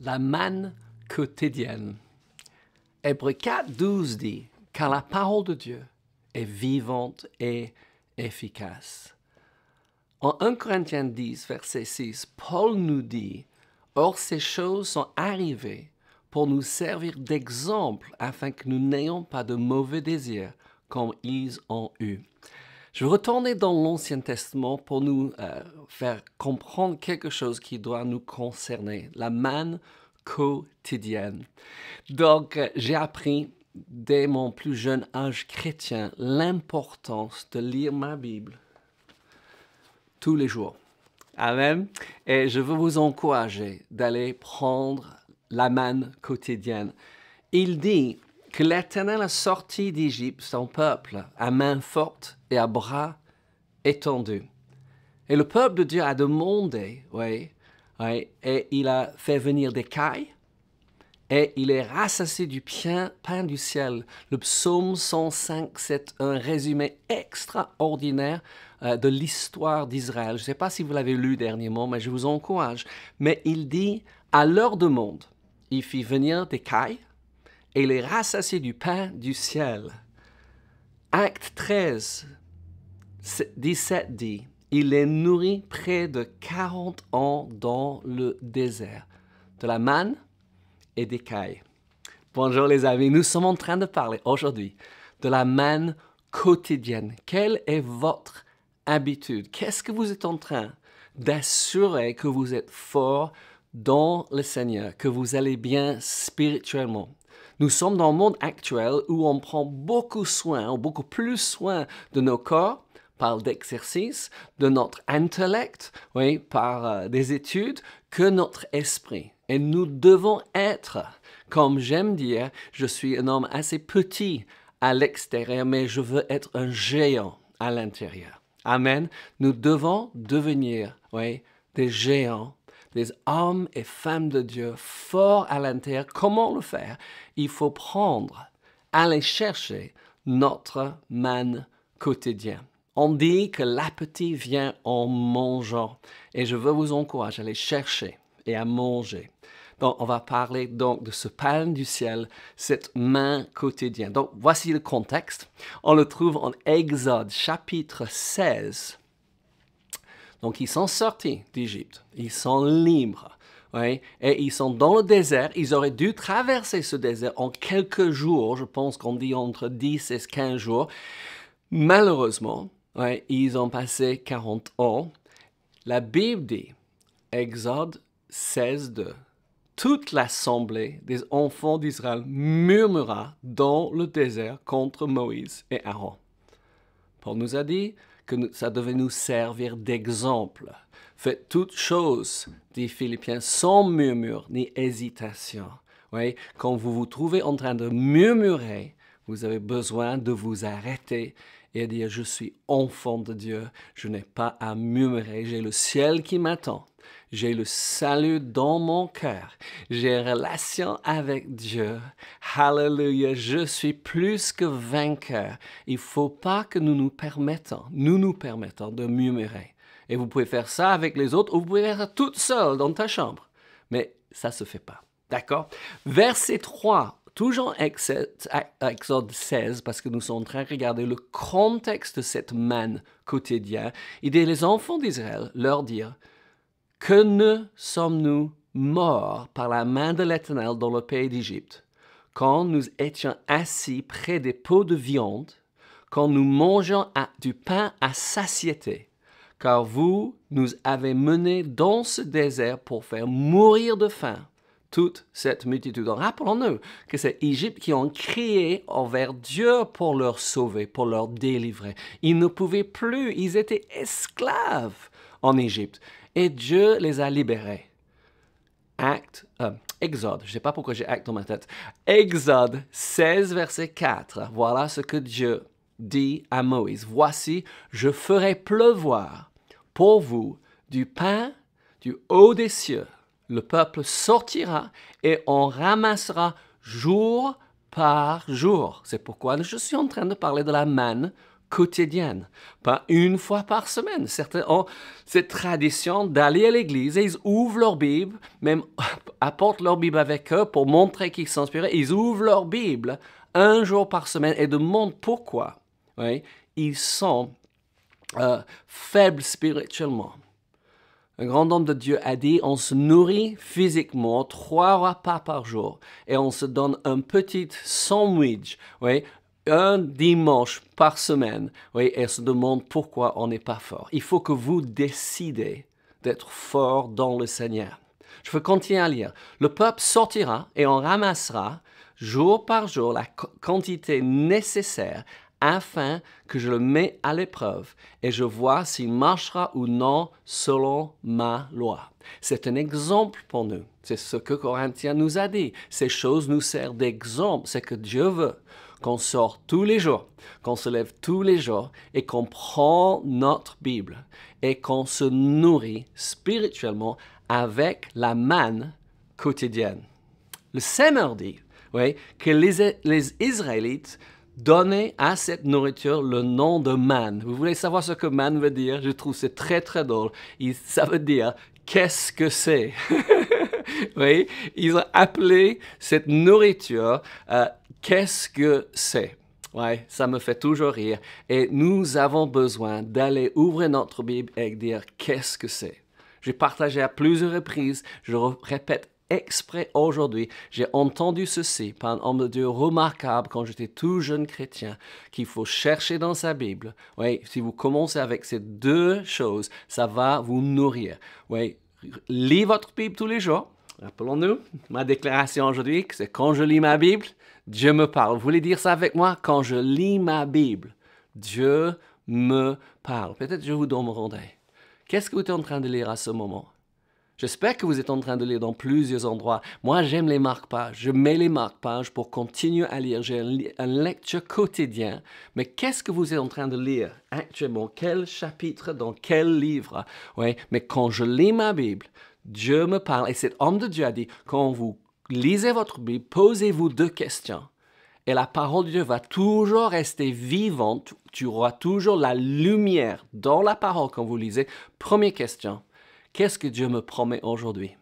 la manne quotidienne. Hébreu 4, 12 dit, car la parole de Dieu est vivante et efficace. En 1 Corinthiens 10, verset 6, Paul nous dit, Or ces choses sont arrivées pour nous servir d'exemple afin que nous n'ayons pas de mauvais désirs comme ils ont eu. Je retournais dans l'Ancien Testament pour nous euh, faire comprendre quelque chose qui doit nous concerner, la manne quotidienne. Donc, euh, j'ai appris dès mon plus jeune âge chrétien l'importance de lire ma Bible tous les jours. Amen. Et je veux vous encourager d'aller prendre la manne quotidienne. Il dit que l'Éternel a sorti d'Égypte son peuple à main forte et à bras étendus. Et le peuple de Dieu a demandé, oui, et il a fait venir des cailles, et il est rassasié du pain, pain du ciel. Le psaume 105, c'est un résumé extraordinaire euh, de l'histoire d'Israël. Je ne sais pas si vous l'avez lu dernièrement, mais je vous encourage. Mais il dit, à leur demande, il fit venir des cailles, et les rassasié du pain du ciel. Acte 13, 17 dit, il est nourri près de 40 ans dans le désert, de la manne et des cailles. Bonjour les amis, nous sommes en train de parler aujourd'hui de la manne quotidienne. Quelle est votre habitude Qu'est-ce que vous êtes en train d'assurer que vous êtes fort dans le Seigneur, que vous allez bien spirituellement nous sommes dans un monde actuel où on prend beaucoup soin, beaucoup plus soin de nos corps par l'exercice, de notre intellect, oui, par euh, des études, que notre esprit. Et nous devons être, comme j'aime dire, je suis un homme assez petit à l'extérieur, mais je veux être un géant à l'intérieur. Amen. Nous devons devenir oui, des géants des hommes et femmes de Dieu forts à l'intérieur. Comment le faire Il faut prendre, aller chercher notre main quotidienne. On dit que l'appétit vient en mangeant et je veux vous encourager à aller chercher et à manger. Donc, on va parler donc de ce pain du ciel, cette main quotidienne. Donc, voici le contexte. On le trouve en Exode chapitre 16, donc, ils sont sortis d'Égypte. Ils sont libres. et ils sont dans le désert. Ils auraient dû traverser ce désert en quelques jours, je pense qu'on dit entre 10 et 15 jours. Malheureusement, ils ont passé 40 ans. La Bible dit, Exode 16, 2, toute l'assemblée des enfants d'Israël murmura dans le désert contre Moïse et Aaron. Paul nous a dit, que ça devait nous servir d'exemple. Faites toutes choses, dit Philippiens, sans murmure ni hésitation. Oui, quand vous vous trouvez en train de murmurer, vous avez besoin de vous arrêter et dire je suis enfant de Dieu, je n'ai pas à murmurer, j'ai le ciel qui m'attend, j'ai le salut dans mon cœur, j'ai relation avec Dieu. Hallelujah, je suis plus que vainqueur. Il ne faut pas que nous nous permettons, nous nous permettons de murmurer. Et vous pouvez faire ça avec les autres ou vous pouvez faire ça toute seule dans ta chambre. Mais ça ne se fait pas. D'accord Verset 3, Toujours Exode 16, parce que nous sommes en train de regarder le contexte de cette manne quotidienne, il dit les enfants d'Israël leur dire Que ne sommes-nous morts par la main de l'Éternel dans le pays d'Égypte, quand nous étions assis près des pots de viande, quand nous mangeons du pain à satiété, car vous nous avez menés dans ce désert pour faire mourir de faim toute cette multitude. Rappelons-nous que c'est Égypte qui ont crié envers Dieu pour leur sauver, pour leur délivrer. Ils ne pouvaient plus, ils étaient esclaves en Égypte. Et Dieu les a libérés. Acte, euh, Exode, je ne sais pas pourquoi j'ai acte dans ma tête. Exode 16, verset 4. Voilà ce que Dieu dit à Moïse. Voici, je ferai pleuvoir pour vous du pain du haut des cieux le peuple sortira et on ramassera jour par jour. C'est pourquoi je suis en train de parler de la manne quotidienne, pas une fois par semaine. Certains ont cette tradition d'aller à l'église et ils ouvrent leur Bible, même apportent leur Bible avec eux pour montrer qu'ils sont inspirés. Ils ouvrent leur Bible un jour par semaine et demandent pourquoi. ils sont euh, faibles spirituellement. Un grand homme de Dieu a dit, on se nourrit physiquement trois repas par jour et on se donne un petit sandwich, un dimanche par semaine, et se demande pourquoi on n'est pas fort. Il faut que vous décidez d'être fort dans le Seigneur. Je veux continuer à lire. Le peuple sortira et on ramassera jour par jour la quantité nécessaire afin que je le mets à l'épreuve et je vois s'il marchera ou non selon ma loi. C'est un exemple pour nous. C'est ce que Corinthiens nous a dit. Ces choses nous servent d'exemple. C'est que Dieu veut qu'on sorte tous les jours, qu'on se lève tous les jours et qu'on prend notre Bible et qu'on se nourrit spirituellement avec la manne quotidienne. Le Seigneur dit oui, que les Israélites Donner à cette nourriture le nom de man. Vous voulez savoir ce que man veut dire Je trouve c'est très très drôle. Il, ça veut dire qu'est-ce que c'est Oui, ils ont appelé cette nourriture euh, qu'est-ce que c'est Ouais, ça me fait toujours rire. Et nous avons besoin d'aller ouvrir notre Bible et dire qu'est-ce que c'est. J'ai partagé à plusieurs reprises, je répète exprès aujourd'hui. J'ai entendu ceci par un homme de Dieu remarquable quand j'étais tout jeune chrétien, qu'il faut chercher dans sa Bible. Oui, si vous commencez avec ces deux choses, ça va vous nourrir. Oui, lisez votre Bible tous les jours. Rappelons-nous, ma déclaration aujourd'hui, c'est quand je lis ma Bible, Dieu me parle. Vous voulez dire ça avec moi Quand je lis ma Bible, Dieu me parle. Peut-être je vous demanderai, qu'est-ce que vous êtes en train de lire à ce moment J'espère que vous êtes en train de lire dans plusieurs endroits. Moi, j'aime les marque-pages. Je mets les marque-pages pour continuer à lire. J'ai un, lecture quotidien. Mais qu'est-ce que vous êtes en train de lire actuellement Quel chapitre dans quel livre Oui, mais quand je lis ma Bible, Dieu me parle. Et cet homme de Dieu a dit, quand vous lisez votre Bible, posez-vous deux questions. Et la parole de Dieu va toujours rester vivante. Tu auras toujours la lumière dans la parole quand vous lisez. Première question Qu'est-ce que Dieu me promet aujourd'hui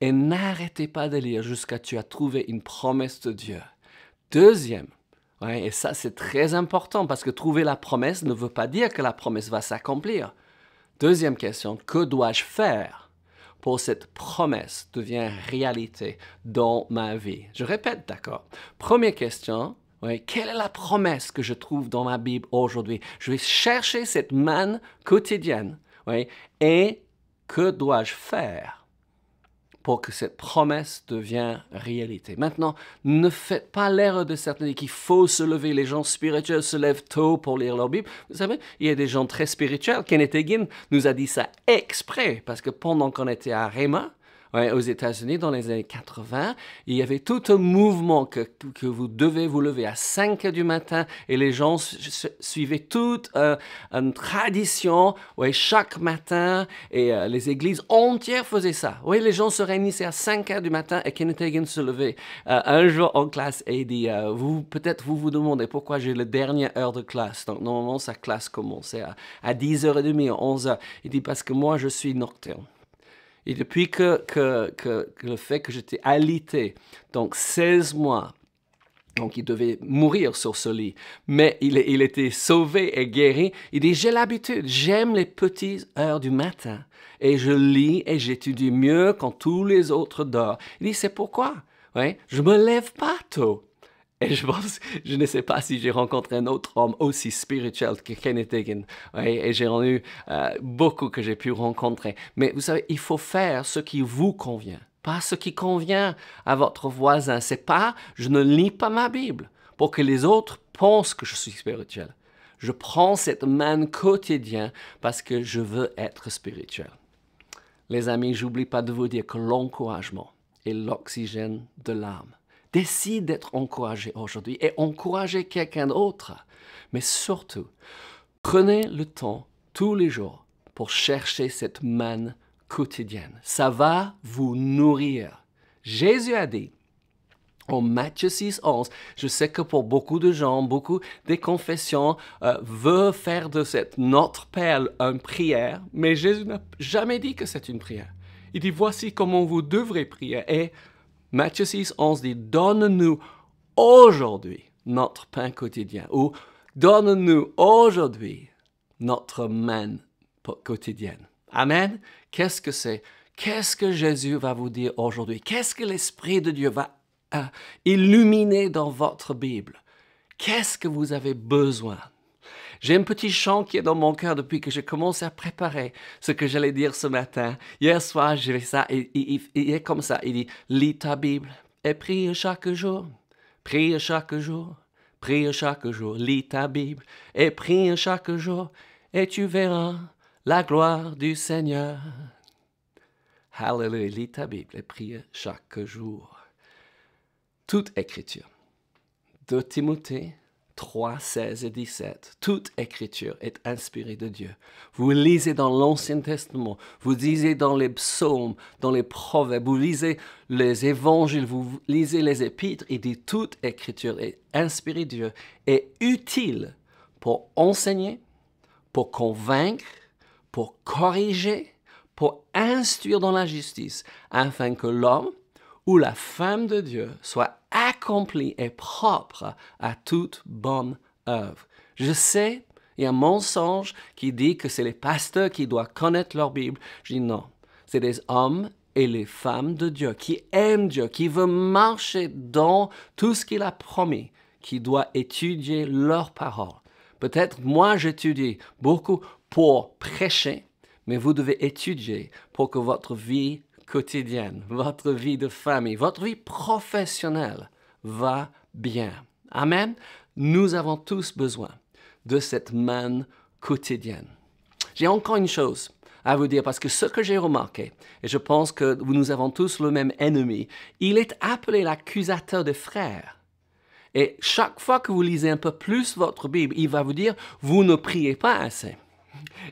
Et n'arrêtez pas de lire jusqu'à tu as trouvé une promesse de Dieu. Deuxième, et ça c'est très important parce que trouver la promesse ne veut pas dire que la promesse va s'accomplir. Deuxième question, que dois-je faire pour que cette promesse devienne réalité dans ma vie Je répète, d'accord. Première question, quelle est la promesse que je trouve dans ma Bible aujourd'hui Je vais chercher cette manne quotidienne oui, et que dois-je faire pour que cette promesse devienne réalité. Maintenant, ne faites pas l'erreur de certains qu'il faut se lever. Les gens spirituels se lèvent tôt pour lire leur Bible. Vous savez, il y a des gens très spirituels. Kenneth Hagin nous a dit ça exprès, parce que pendant qu'on était à Réma, aux États-Unis dans les années 80, il y avait tout un mouvement que, que vous devez vous lever à 5 h du matin et les gens suivaient toute euh, une tradition chaque matin et euh, les églises entières faisaient ça. Oui, les gens se réunissaient à 5 heures du matin et Kenneth Hagin se levait euh, un jour en classe et il dit vous peut-être vous vous demandez pourquoi j'ai la dernière heure de classe. Donc normalement sa classe commençait à, 10h30 11h. Il dit parce que moi je suis nocturne. Et depuis que, que, le fait que j'étais alité, donc 16 mois, donc il devait mourir sur ce lit, mais il, était sauvé et guéri. Il dit, j'ai l'habitude, j'aime les petites heures du matin, et je lis et j'étudie mieux quand tous les autres dorment. Il dit, c'est pourquoi, oui, je me lève pas tôt. Et je pense, je ne sais pas si j'ai rencontré un autre homme aussi spirituel que Kenneth egan et j'ai ai eu beaucoup que j'ai pu rencontrer. Mais vous savez, il faut faire ce qui vous convient, pas ce qui convient à votre voisin. C'est pas, je ne lis pas ma Bible pour que les autres pensent que je suis spirituel. Je prends cette main quotidienne parce que je veux être spirituel. Les amis, j'oublie pas de vous dire que l'encouragement est l'oxygène de l'âme. Décide d'être encouragé aujourd'hui et encourager quelqu'un d'autre. Mais surtout, prenez le temps tous les jours pour chercher cette manne quotidienne. Ça va vous nourrir. Jésus a dit, en Matthieu 6, 11, je sais que pour beaucoup de gens, beaucoup des confessions euh, veulent faire de cette Notre Père une prière, mais Jésus n'a jamais dit que c'est une prière. Il dit voici comment vous devrez prier et Matthieu 6, 11 dit, donne-nous aujourd'hui notre pain quotidien ou donne-nous aujourd'hui notre main quotidienne. Amen. Qu'est-ce que c'est Qu'est-ce que Jésus va vous dire aujourd'hui Qu'est-ce que l'Esprit de Dieu va euh, illuminer dans votre Bible Qu'est-ce que vous avez besoin j'ai un petit chant qui est dans mon cœur depuis que j'ai commencé à préparer ce que j'allais dire ce matin. Hier soir, j'ai fait ça et il est comme ça. Il dit, lis ta Bible et prie chaque jour, prie chaque jour, prie chaque jour, lis ta Bible et prie chaque jour et tu verras la gloire du Seigneur. Hallelujah, lis ta Bible et prie chaque jour. Toute écriture. De Timothée 3, 16 et 17. Toute écriture est inspirée de Dieu. Vous lisez dans l'Ancien Testament, vous lisez dans les psaumes, dans les proverbes, vous lisez les évangiles, vous lisez les épîtres. Il dit toute écriture est inspirée de Dieu est utile pour enseigner, pour convaincre, pour corriger, pour instruire dans la justice, afin que l'homme ou la femme de Dieu soit accompli est propre à toute bonne œuvre. Je sais, il y a un mensonge qui dit que c'est les pasteurs qui doivent connaître leur Bible. Je dis non, c'est les hommes et les femmes de Dieu qui aiment Dieu, qui veulent marcher dans tout ce qu'il a promis, qui doivent étudier leur parole. Peut-être moi j'étudie beaucoup pour prêcher, mais vous devez étudier pour que votre vie quotidienne, votre vie de famille, votre vie professionnelle va bien. Amen. Nous avons tous besoin de cette manne quotidienne. J'ai encore une chose à vous dire parce que ce que j'ai remarqué, et je pense que nous avons tous le même ennemi, il est appelé l'accusateur des frères. Et chaque fois que vous lisez un peu plus votre Bible, il va vous dire, vous ne priez pas assez.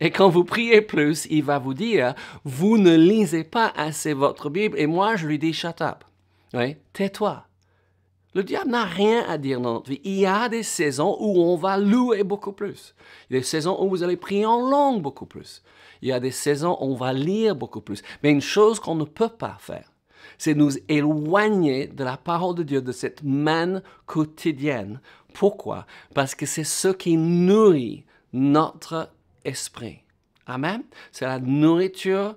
Et quand vous priez plus, il va vous dire, vous ne lisez pas assez votre Bible. Et moi, je lui dis, shut up. tais-toi. Le diable n'a rien à dire dans notre vie. Il y a des saisons où on va louer beaucoup plus. Il y a des saisons où vous allez prier en langue beaucoup plus. Il y a des saisons où on va lire beaucoup plus. Mais une chose qu'on ne peut pas faire, c'est nous éloigner de la parole de Dieu, de cette manne quotidienne. Pourquoi Parce que c'est ce qui nourrit notre esprit. Amen. C'est la nourriture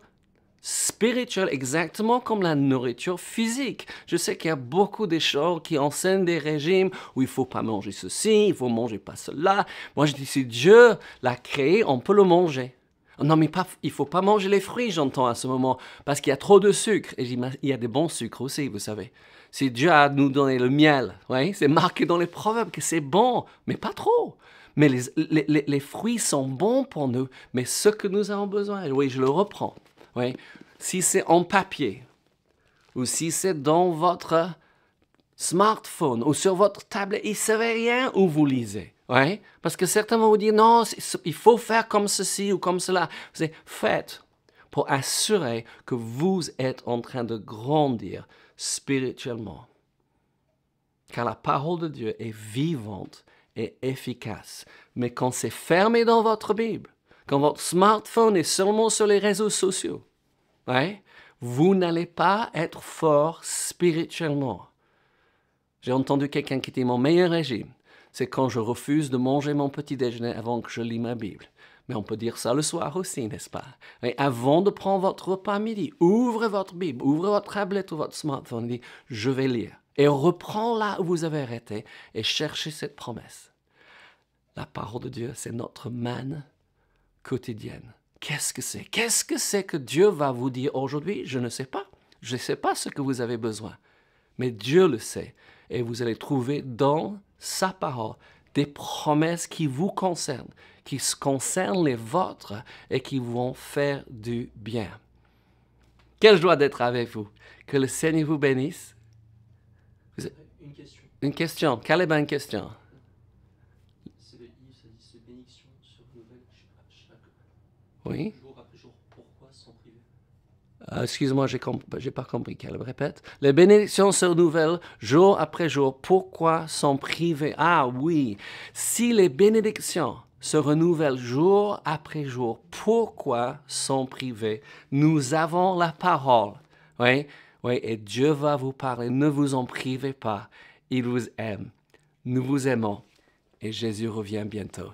spirituel, exactement comme la nourriture physique. Je sais qu'il y a beaucoup de choses qui enseignent des régimes où il faut pas manger ceci, il faut manger pas cela. Moi, je dis, si Dieu l'a créé, on peut le manger. Non, mais pas, il faut pas manger les fruits, j'entends à ce moment, parce qu'il y a trop de sucre. Et il y a des bons sucres aussi, vous savez. Si Dieu a nous donné le miel. C'est marqué dans les proverbes que c'est bon, mais pas trop. Mais les, les fruits sont bons pour nous, mais ce que nous avons besoin, oui, je le reprends. Si c'est en papier ou si c'est dans votre smartphone ou sur votre tablette, il ne sert rien où vous lisez. Parce que certains vont vous dire non, il faut faire comme ceci ou comme cela. faites pour assurer que vous êtes en train de grandir spirituellement. Car la parole de Dieu est vivante et efficace. Mais quand c'est fermé dans votre Bible, quand votre smartphone est seulement sur les réseaux sociaux, vous n'allez pas être fort spirituellement. J'ai entendu quelqu'un qui dit mon meilleur régime, c'est quand je refuse de manger mon petit déjeuner avant que je lis ma Bible. Mais on peut dire ça le soir aussi, n'est-ce pas Mais avant de prendre votre repas midi, ouvrez votre Bible, ouvrez votre tablette ou votre smartphone et dites je vais lire. Et reprends là où vous avez arrêté et cherchez cette promesse. La parole de Dieu, c'est notre manne quotidienne. Qu'est-ce que c'est Qu'est-ce que c'est que Dieu va vous dire aujourd'hui Je ne sais pas. Je ne sais pas ce que vous avez besoin. Mais Dieu le sait. Et vous allez trouver dans sa parole des promesses qui vous concernent, qui concernent les vôtres et qui vont faire du bien. Quelle joie d'être avec vous. Que le Seigneur vous bénisse. Une question. Une question. Quelle est ma question? Oui. Euh, excuse-moi, j'ai n'ai pas compris qu'elle répète. Les bénédictions se renouvellent jour après jour. Pourquoi sont privées? Ah oui, si les bénédictions se renouvellent jour après jour, pourquoi sont privées? Nous avons la parole. Oui, oui, et Dieu va vous parler. Ne vous en privez pas. Il vous aime. Nous vous aimons. Et Jésus revient bientôt.